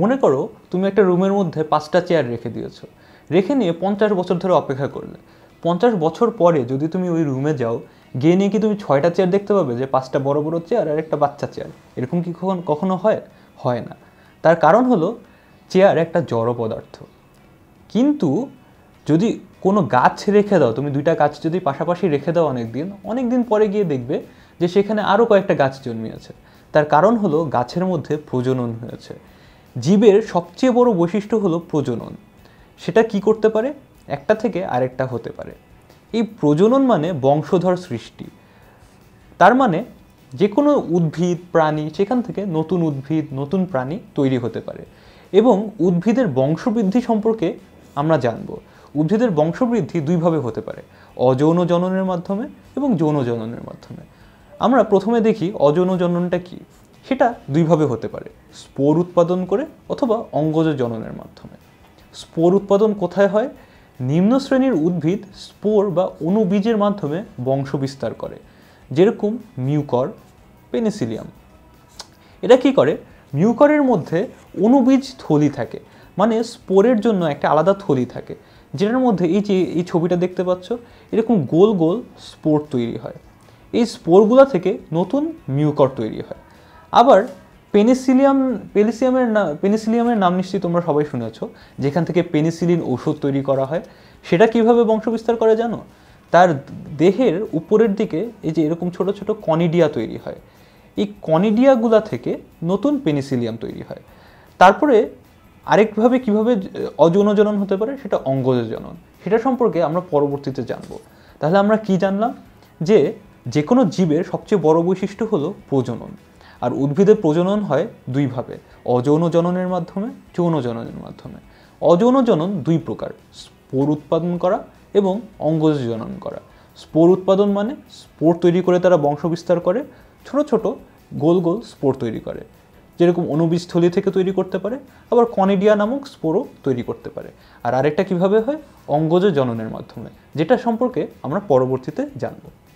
মনে করো তুমি একটা রুমের মধ্যে পাঁচটা চেয়ার রেখে দিয়েছো রেখে নিয়ে পঞ্চাশ বছর ধরে অপেক্ষা করলে পঞ্চাশ বছর পরে যদি তুমি ওই রুমে যাও গিয়ে নিয়ে কি তুমি ছয়টা চেয়ার দেখতে পাবে যে পাঁচটা বড় বড় চেয়ার আর একটা বাচ্চা চেয়ার এরকম কি কখন কখনো হয় হয় না তার কারণ হলো চেয়ার একটা জড় পদার্থ কিন্তু যদি কোনো গাছ রেখে দাও তুমি দুইটা গাছ যদি পাশাপাশি রেখে দাও অনেক দিন অনেক দিন পরে গিয়ে দেখবে যে সেখানে আরও কয়েকটা গাছ জন্মিয়েছে তার কারণ হলো গাছের মধ্যে প্রজনন হয়েছে জীবের সবচেয়ে বড় বৈশিষ্ট্য হলো প্রজনন সেটা কি করতে পারে একটা থেকে আরেকটা হতে পারে এই প্রজনন মানে বংশধর সৃষ্টি তার মানে যে কোনো উদ্ভিদ প্রাণী সেখান থেকে নতুন উদ্ভিদ নতুন প্রাণী তৈরি হতে পারে এবং উদ্ভিদের বংশবৃদ্ধি সম্পর্কে আমরা জানব উদ্ভিদের বংশবৃদ্ধি দুইভাবে হতে পারে অযৌন জননের মাধ্যমে এবং যৌন জননের মাধ্যমে আমরা প্রথমে দেখি অযৌন জননটা কী সেটা দুইভাবে হতে পারে স্পোর উৎপাদন করে অথবা অঙ্গজ জননের মাধ্যমে স্পোর উৎপাদন কোথায় হয় নিম্ন শ্রেণীর উদ্ভিদ স্পোর বা অনুবীজের মাধ্যমে বংশ বিস্তার করে যেরকম মিউকর পেনিসিলিয়াম এরা কি করে মিউকরের মধ্যে অনুবীজ থলি থাকে মানে স্পোরের জন্য একটা আলাদা থলি থাকে যেটার মধ্যে এই যে এই ছবিটা দেখতে পাচ্ছ এরকম গোল গোল স্পোর তৈরি হয় এই স্পোরগুলো থেকে নতুন মিউকর তৈরি হয় আবার পেনিসিলিয়াম পেনিসিয়ামের না পেনিসিলিয়ামের নাম নিশ্চয়ই তোমরা সবাই শুনেছ যেখান থেকে পেনিসিলিন ওষুধ তৈরি করা হয় সেটা কিভাবে বংশবিস্তার করে জানো তার দেহের উপরের দিকে এই যে এরকম ছোট ছোট কনিডিয়া তৈরি হয় এই কনিডিয়াগুলা থেকে নতুন পেনিসিলিয়াম তৈরি হয় তারপরে আরেকভাবে কিভাবে অযৌনজনন হতে পারে সেটা অঙ্গজজনন সেটা সম্পর্কে আমরা পরবর্তীতে জানব তাহলে আমরা কি জানলাম যে যে কোনো জীবের সবচেয়ে বড় বৈশিষ্ট্য হলো প্রজনন আর উদ্ভিদের প্রজনন হয় দুইভাবে অযৌন জননের মাধ্যমে যৌন জননের মাধ্যমে অযৌন জনন দুই প্রকার স্পোর উৎপাদন করা এবং অঙ্গজ জনন করা স্পোর উৎপাদন মানে স্পোর তৈরি করে তারা বংশবিস্তার করে ছোট ছোট গোল গোল স্পোর তৈরি করে যেরকম অনুবিস্থলী থেকে তৈরি করতে পারে আবার কনেডিয়া নামক স্পোরও তৈরি করতে পারে আর আরেকটা কিভাবে হয় অঙ্গজ জননের মাধ্যমে যেটা সম্পর্কে আমরা পরবর্তীতে জানবো